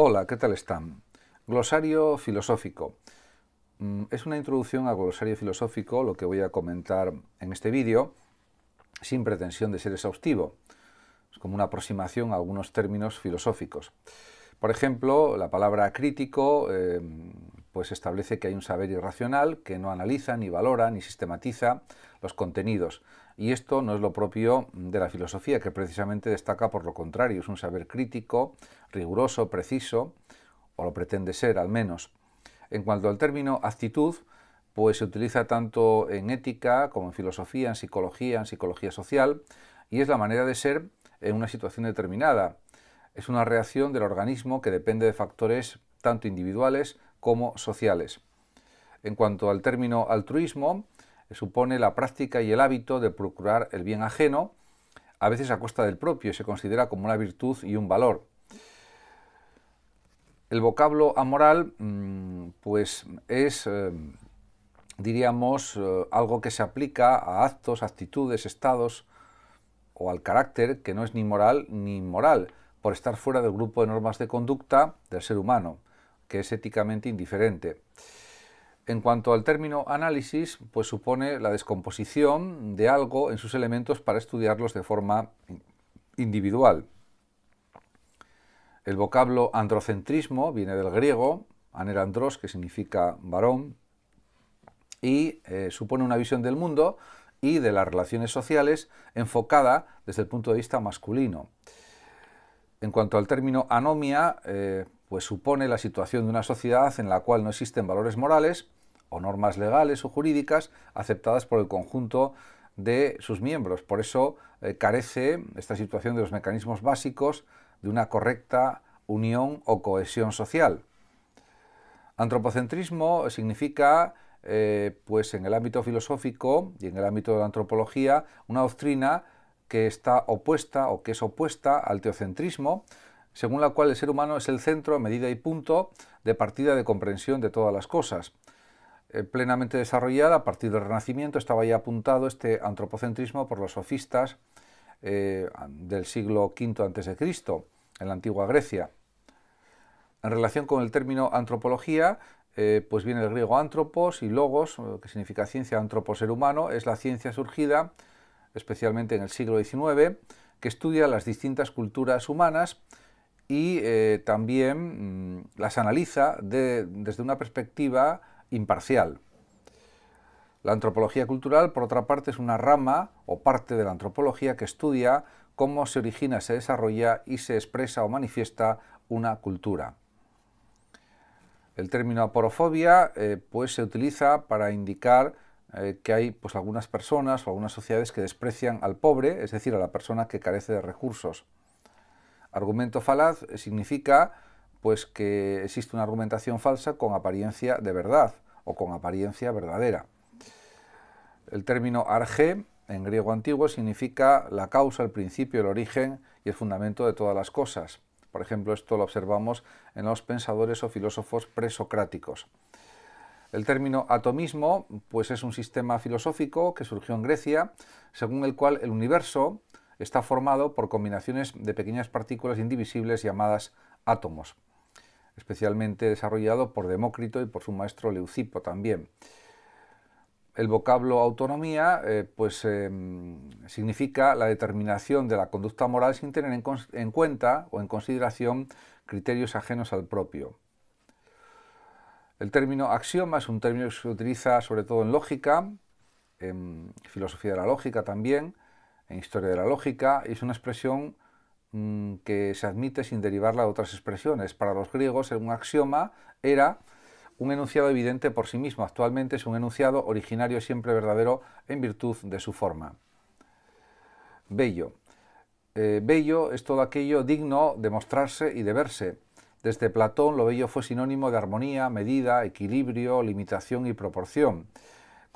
Hola, ¿qué tal están? Glosario filosófico. Mm, es una introducción a glosario filosófico lo que voy a comentar en este vídeo, sin pretensión de ser exhaustivo. Es como una aproximación a algunos términos filosóficos. Por ejemplo, la palabra crítico eh, pues establece que hay un saber irracional que no analiza, ni valora, ni sistematiza los contenidos. Y esto no es lo propio de la filosofía, que precisamente destaca por lo contrario, es un saber crítico, riguroso, preciso, o lo pretende ser al menos. En cuanto al término actitud, pues se utiliza tanto en ética como en filosofía, en psicología, en psicología social, y es la manera de ser en una situación determinada. Es una reacción del organismo que depende de factores tanto individuales como sociales. En cuanto al término altruismo, eh, supone la práctica y el hábito de procurar el bien ajeno, a veces a costa del propio, y se considera como una virtud y un valor. El vocablo amoral, mm, pues es, em, diríamos, eh, algo que se aplica a actos, actitudes, estados o al carácter que no es ni moral ni inmoral, por estar fuera del grupo de normas de conducta del ser humano que es éticamente indiferente. En cuanto al término análisis, pues supone la descomposición de algo en sus elementos para estudiarlos de forma individual. El vocablo androcentrismo viene del griego, anerandros, que significa varón, y eh, supone una visión del mundo y de las relaciones sociales enfocada desde el punto de vista masculino. En cuanto al término anomia, eh, pues supone la situación de una sociedad en la cual no existen valores morales o normas legales o jurídicas aceptadas por el conjunto de sus miembros. Por eso eh, carece esta situación de los mecanismos básicos de una correcta unión o cohesión social. Antropocentrismo significa, eh, pues en el ámbito filosófico y en el ámbito de la antropología, una doctrina que está opuesta o que es opuesta al teocentrismo, según la cual el ser humano es el centro, medida y punto de partida de comprensión de todas las cosas. Eh, plenamente desarrollada a partir del Renacimiento, estaba ya apuntado este antropocentrismo por los sofistas eh, del siglo V a.C., en la antigua Grecia. En relación con el término antropología, eh, pues viene el griego antropos y logos, que significa ciencia, antropo ser humano, es la ciencia surgida especialmente en el siglo XIX, que estudia las distintas culturas humanas, y eh, también mm, las analiza desde una perspectiva imparcial. La antropología cultural, por otra parte, es una rama o parte de la antropología que estudia cómo se origina, se desarrolla y se expresa o manifiesta una cultura. El término aporofobia eh, pues, se utiliza para indicar eh, que hay pues, algunas personas o algunas sociedades que desprecian al pobre, es decir, a la persona que carece de recursos. Argumento falaz significa pues que existe una argumentación falsa con apariencia de verdad o con apariencia verdadera. El término arge en griego antiguo significa la causa, el principio, el origen y el fundamento de todas las cosas. Por ejemplo, esto lo observamos en los pensadores o filósofos presocráticos. El término atomismo pues es un sistema filosófico que surgió en Grecia, según el cual el universo está formado por combinaciones de pequeñas partículas indivisibles llamadas átomos, especialmente desarrollado por Demócrito y por su maestro Leucipo también. El vocablo autonomía eh, pues, em, significa la determinación de la conducta moral sin tener en cuenta o en consideración criterios ajenos al propio. El término axioma es un término que se utiliza sobre todo en lógica, en filosofía de la lógica también, en historia de la lógica, es una expresión mm, que se admite sin derivarla de otras expresiones. Para los griegos, un axioma era un enunciado evidente por sí mismo. Actualmente es un enunciado originario siempre verdadero en virtud de su forma. Bello. Eh, bello es todo aquello digno de mostrarse y de verse. Desde Platón lo bello fue sinónimo de armonía, medida, equilibrio, limitación y proporción.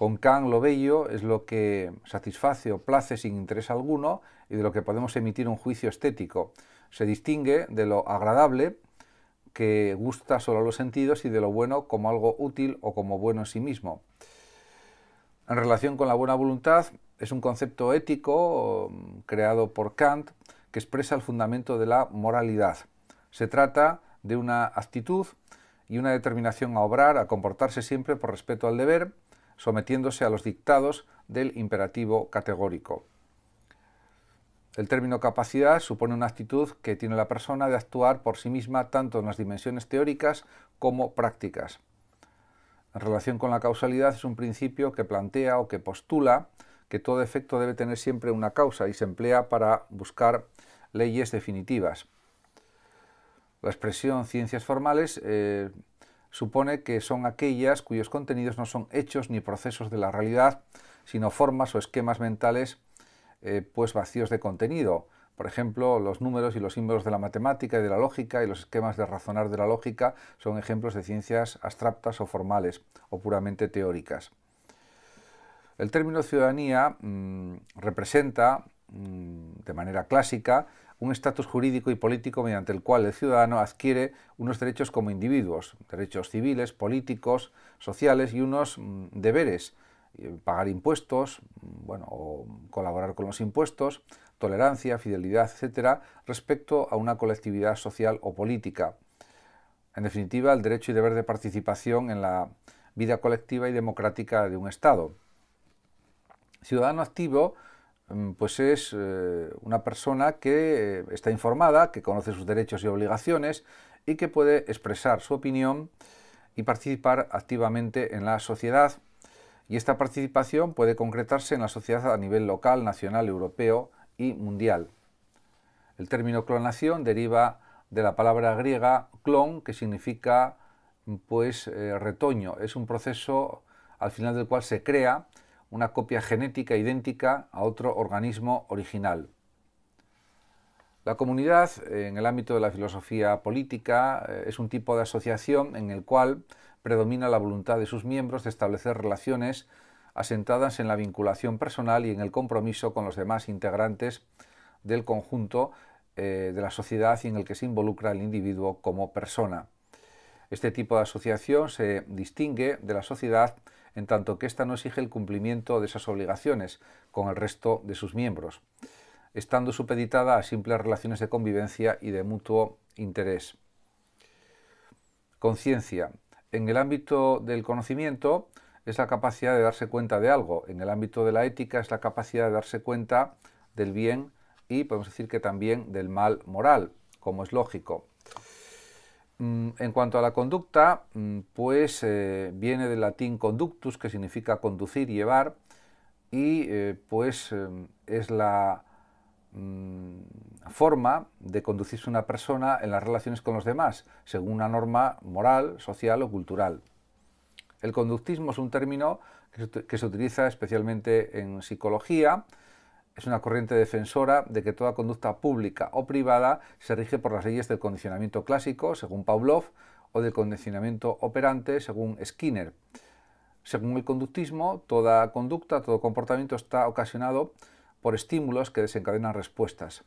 Con Kant lo bello es lo que satisface o place sin interés alguno y de lo que podemos emitir un juicio estético. Se distingue de lo agradable, que gusta solo a los sentidos, y de lo bueno como algo útil o como bueno en sí mismo. En relación con la buena voluntad, es un concepto ético mm, creado por Kant que expresa el fundamento de la moralidad. Se trata de una actitud y una determinación a obrar, a comportarse siempre por respeto al deber, sometiéndose a los dictados del imperativo categórico. El término capacidad supone una actitud que tiene la persona de actuar por sí misma tanto en las dimensiones teóricas como prácticas. En relación con la causalidad es un principio que plantea o que postula que todo efecto debe tener siempre una causa y se emplea para buscar leyes definitivas. La expresión ciencias formales eh, supone que son aquellas cuyos contenidos no son hechos ni procesos de la realidad, sino formas o esquemas mentales eh, pues vacíos de contenido. Por ejemplo, los números y los símbolos de la matemática y de la lógica y los esquemas de razonar de la lógica son ejemplos de ciencias abstractas o formales o puramente teóricas. El término ciudadanía mm, representa mm, de manera clásica un estatus jurídico y político mediante el cual el ciudadano adquiere unos derechos como individuos, derechos civiles, políticos, sociales y unos mm, deberes, eh, pagar impuestos, mm, bueno, o colaborar con los impuestos, tolerancia, fidelidad, etcétera, respecto a una colectividad social o política. En definitiva, el derecho y deber de participación en la vida colectiva y democrática de un Estado. Ciudadano activo Mm, pues es eh, una persona que eh, está informada, que conoce sus derechos y obligaciones y que puede expresar su opinión y participar activamente en la sociedad. Y esta participación puede concretarse en la sociedad a nivel local, nacional, europeo y mundial. El término clonación deriva de la palabra griega clon, que significa pues eh, retoño. Es un proceso al final del cual se crea una copia genética idéntica a otro organismo original. La comunidad, eh, en el ámbito de la filosofía política, eh, es un tipo de asociación en el cual predomina la voluntad de sus miembros de establecer relaciones asentadas en la vinculación personal y en el compromiso con los demás integrantes del conjunto eh, de la sociedad y en el que se involucra el individuo como persona. Este tipo de asociación se distingue de la sociedad en tanto que ésta no exige el cumplimiento de esas obligaciones con el resto de sus miembros, estando supeditada a simples relaciones de convivencia y de mutuo interés. Conciencia. En el ámbito del conocimiento es la capacidad de darse cuenta de algo, en el ámbito de la ética es la capacidad de darse cuenta del bien y podemos decir que también del mal moral, como es lógico. Mm, en cuanto a la conducta, mm, pues eh, viene del latín conductus, que significa conducir, llevar, y eh, pues eh, es la mm, forma de conducirse una persona en las relaciones con los demás, según una norma moral, social o cultural. El conductismo es un término que se utiliza especialmente en psicología, es una corriente defensora de que toda conducta pública o privada se rige por las leyes del condicionamiento clásico, según Pavlov, o del condicionamiento operante, según Skinner. Según el conductismo, toda conducta, todo comportamiento está ocasionado por estímulos que desencadenan respuestas.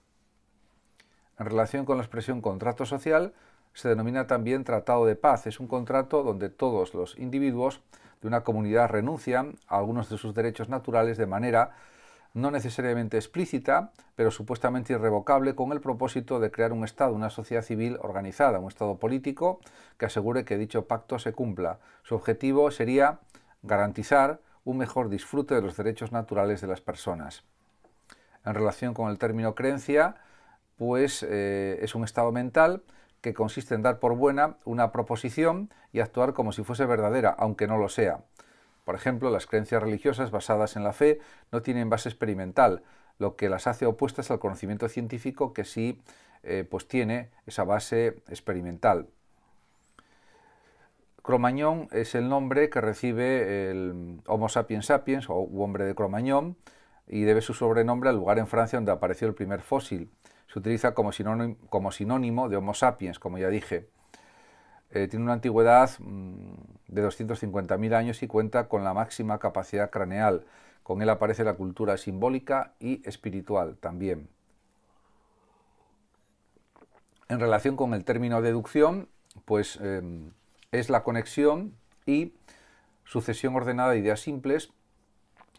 En relación con la expresión contrato social, se denomina también tratado de paz. Es un contrato donde todos los individuos de una comunidad renuncian a algunos de sus derechos naturales de manera no necesariamente explícita, pero supuestamente irrevocable, con el propósito de crear un Estado, una sociedad civil organizada, un Estado político que asegure que dicho pacto se cumpla. Su objetivo sería garantizar un mejor disfrute de los derechos naturales de las personas. En relación con el término creencia, pues eh, es un estado mental que consiste en dar por buena una proposición y actuar como si fuese verdadera, aunque no lo sea. Por ejemplo, las creencias religiosas basadas en la fe no tienen base experimental, lo que las hace opuestas al conocimiento científico que sí eh, pues tiene esa base experimental. Cromañón es el nombre que recibe el Homo sapiens sapiens o hombre de Cromañón y debe su sobrenombre al lugar en Francia donde apareció el primer fósil. Se utiliza como sinónimo de Homo sapiens, como ya dije. Eh, tiene una antigüedad mm, de 250.000 años y cuenta con la máxima capacidad craneal. Con él aparece la cultura simbólica y espiritual también. En relación con el término deducción, pues em, es la conexión y sucesión ordenada de ideas simples,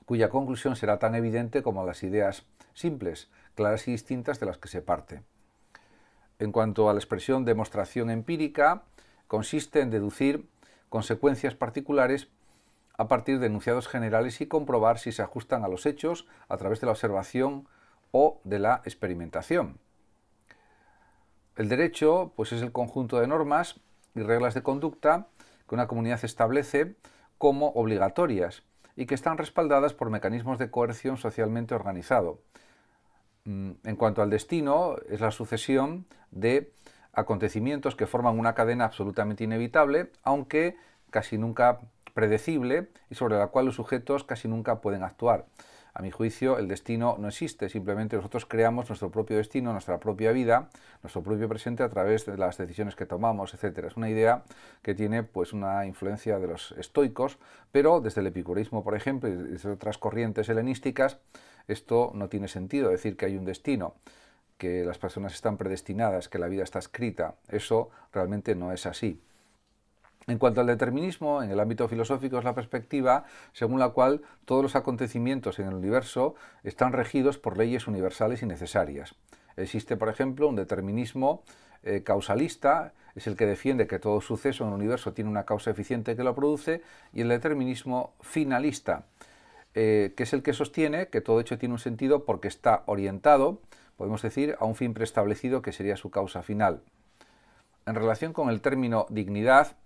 cuya conclusión será tan evidente como las ideas simples, claras y distintas de las que se parte. En cuanto a la expresión demostración empírica, consiste en deducir consecuencias particulares a partir de enunciados generales y comprobar si se ajustan a los hechos a través de la observación o de la experimentación. El derecho pues, es el conjunto de normas y reglas de conducta que una comunidad establece como obligatorias y que están respaldadas por mecanismos de coerción socialmente organizado. Mm, en cuanto al destino, es la sucesión de acontecimientos que forman una cadena absolutamente inevitable, aunque casi nunca predecible y sobre la cual los sujetos casi nunca pueden actuar. A mi juicio, el destino no existe, simplemente nosotros creamos nuestro propio destino, nuestra propia vida, nuestro propio presente a través de las decisiones que tomamos, etc. Es una idea que tiene pues una influencia de los estoicos, pero desde el epicurismo, por ejemplo, y desde otras corrientes helenísticas, esto no tiene sentido decir que hay un destino que las personas están predestinadas, que la vida está escrita. Eso realmente no es así. En cuanto al determinismo, en el ámbito filosófico es la perspectiva según la cual todos los acontecimientos en el universo están regidos por leyes universales y necesarias. Existe, por ejemplo, un determinismo eh, causalista, es el que defiende que todo suceso en el universo tiene una causa eficiente que lo produce, y el determinismo finalista, eh, que es el que sostiene que todo hecho tiene un sentido porque está orientado podemos decir, a un fin preestablecido que sería su causa final. En relación con el término dignidad,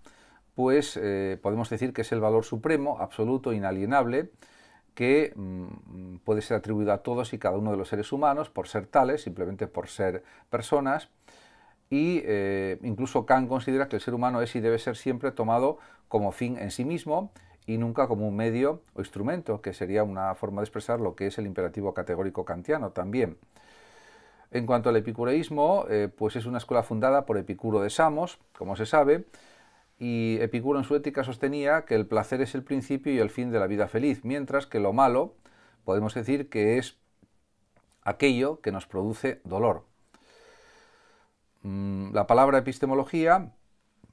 pues eh, podemos decir que es el valor supremo, absoluto, inalienable, que mm, puede ser atribuido a todos y cada uno de los seres humanos por ser tales, simplemente por ser personas. Y eh, incluso Kant considera que el ser humano es y debe ser siempre tomado como fin en sí mismo y nunca como un medio o instrumento, que sería una forma de expresar lo que es el imperativo categórico kantiano también. En cuanto al epicureísmo, eh, pues es una escuela fundada por Epicuro de Samos, como se sabe, y Epicuro en su ética sostenía que el placer es el principio y el fin de la vida feliz, mientras que lo malo podemos decir que es aquello que nos produce dolor. Mm, la palabra epistemología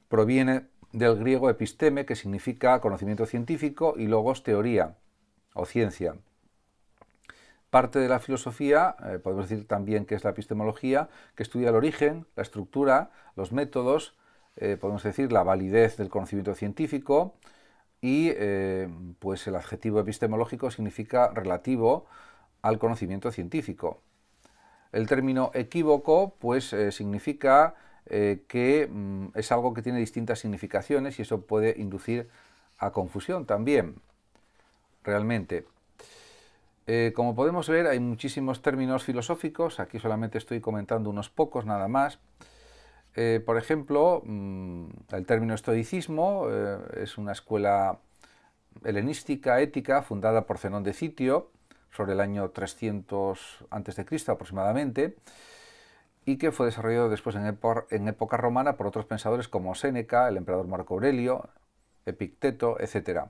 proviene del griego episteme, que significa conocimiento científico, y logos teoría o ciencia. Parte de la filosofía, eh, podemos decir también que es la epistemología, que estudia el origen, la estructura, los métodos, eh, podemos decir la validez del conocimiento científico y eh, pues el adjetivo epistemológico significa relativo al conocimiento científico. El término equívoco pues significa que mm, es algo que tiene distintas significaciones y eso puede inducir a confusión también, realmente. Eh, como podemos ver, hay muchísimos términos filosóficos, aquí solamente estoy comentando unos pocos nada más. Eh, por ejemplo, mm, el término estoicismo eh, es una escuela helenística, ética, fundada por Zenón de Citio, sobre el año 300 a.C. aproximadamente, y que fue desarrollado después en, en época romana por otros pensadores como Séneca, el emperador Marco Aurelio, Epicteto, etcétera.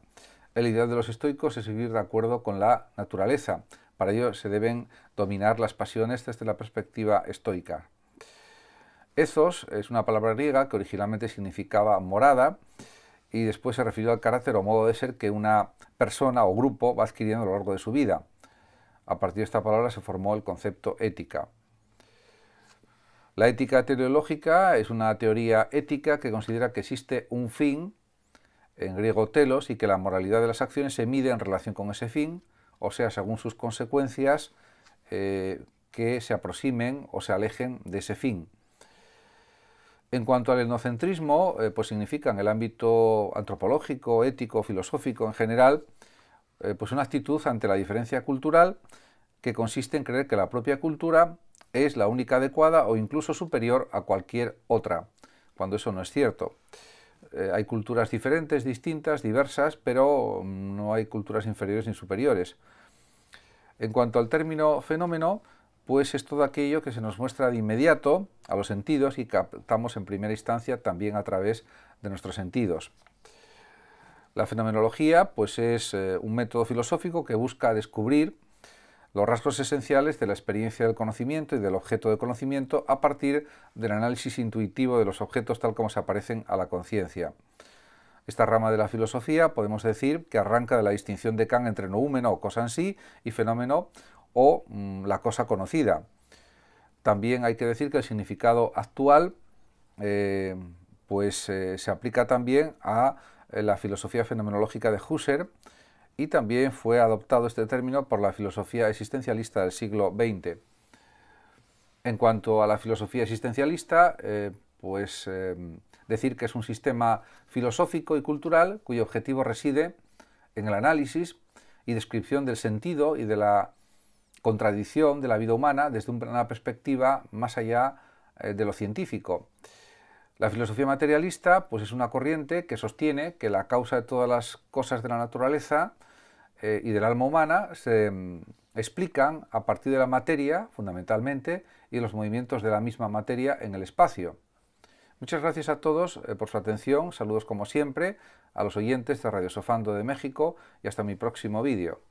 El ideal de los estoicos es vivir de acuerdo con la naturaleza. Para ello se deben dominar las pasiones desde la perspectiva estoica. Ethos es una palabra griega que originalmente significaba morada y después se refirió al carácter o modo de ser que una persona o grupo va adquiriendo a lo largo de su vida. A partir de esta palabra se formó el concepto ética. La ética teleológica es una teoría ética que considera que existe un fin en griego telos, y que la moralidad de las acciones se mide en relación con ese fin, o sea, según sus consecuencias eh, que se aproximen o se alejen de ese fin. En cuanto al etnocentrismo, eh, pues significa en el ámbito antropológico, ético, filosófico en general, eh, pues una actitud ante la diferencia cultural que consiste en creer que la propia cultura es la única adecuada o incluso superior a cualquier otra, cuando eso no es cierto. Eh, hay culturas diferentes, distintas, diversas, pero mm, no hay culturas inferiores ni superiores. En cuanto al término fenómeno, pues es todo aquello que se nos muestra de inmediato a los sentidos y captamos en primera instancia también a través de nuestros sentidos. La fenomenología pues es eh, un método filosófico que busca descubrir los rasgos esenciales de la experiencia del conocimiento y del objeto de conocimiento a partir del análisis intuitivo de los objetos tal como se aparecen a la conciencia. Esta rama de la filosofía podemos decir que arranca de la distinción de Kant entre noúmeno o cosa en sí y fenómeno o mm, la cosa conocida. También hay que decir que el significado actual eh, pues, eh, se aplica también a eh, la filosofía fenomenológica de Husserl, y también fue adoptado este término por la filosofía existencialista del siglo XX. En cuanto a la filosofía existencialista, eh, pues eh, decir que es un sistema filosófico y cultural cuyo objetivo reside en el análisis y descripción del sentido y de la contradicción de la vida humana desde una perspectiva más allá eh, de lo científico. La filosofía materialista pues es una corriente que sostiene que la causa de todas las cosas de la naturaleza eh, y del alma humana se mm, explican a partir de la materia, fundamentalmente, y los movimientos de la misma materia en el espacio. Muchas gracias a todos eh, por su atención, saludos como siempre a los oyentes de Radio Sofando de México y hasta mi próximo vídeo.